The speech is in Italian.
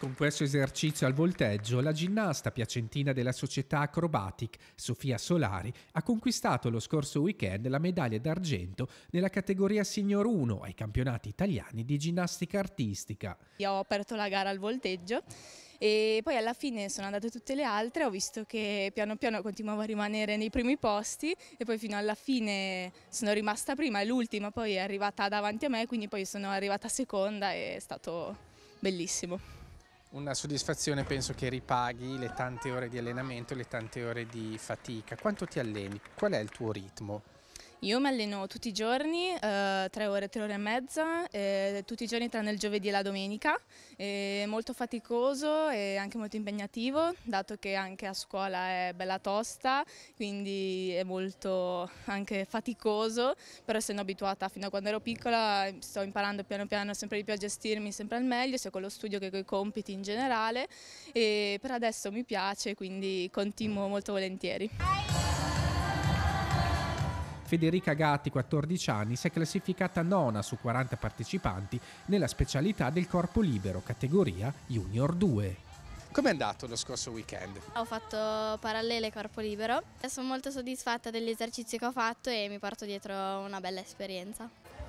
Con questo esercizio al volteggio, la ginnasta piacentina della società Acrobatic, Sofia Solari, ha conquistato lo scorso weekend la medaglia d'argento nella categoria Signor 1 ai campionati italiani di ginnastica artistica. Io ho aperto la gara al volteggio e poi alla fine sono andate tutte le altre, ho visto che piano piano continuavo a rimanere nei primi posti e poi fino alla fine sono rimasta prima e l'ultima poi è arrivata davanti a me, quindi poi sono arrivata seconda e è stato bellissimo una soddisfazione penso che ripaghi le tante ore di allenamento, le tante ore di fatica. Quanto ti alleni? Qual è il tuo ritmo? Io mi alleno tutti i giorni, eh, tre ore, tre ore e mezza, eh, tutti i giorni tranne il giovedì e la domenica. È molto faticoso e anche molto impegnativo, dato che anche a scuola è bella tosta, quindi è molto anche faticoso, però essendo abituata fino a quando ero piccola sto imparando piano piano sempre di più a gestirmi sempre al meglio, sia con lo studio che con i compiti in generale e per adesso mi piace, quindi continuo molto volentieri. Federica Gatti, 14 anni, si è classificata nona su 40 partecipanti nella specialità del corpo libero, categoria Junior 2. Come è andato lo scorso weekend? Ho fatto parallele corpo libero, sono molto soddisfatta degli esercizi che ho fatto e mi porto dietro una bella esperienza.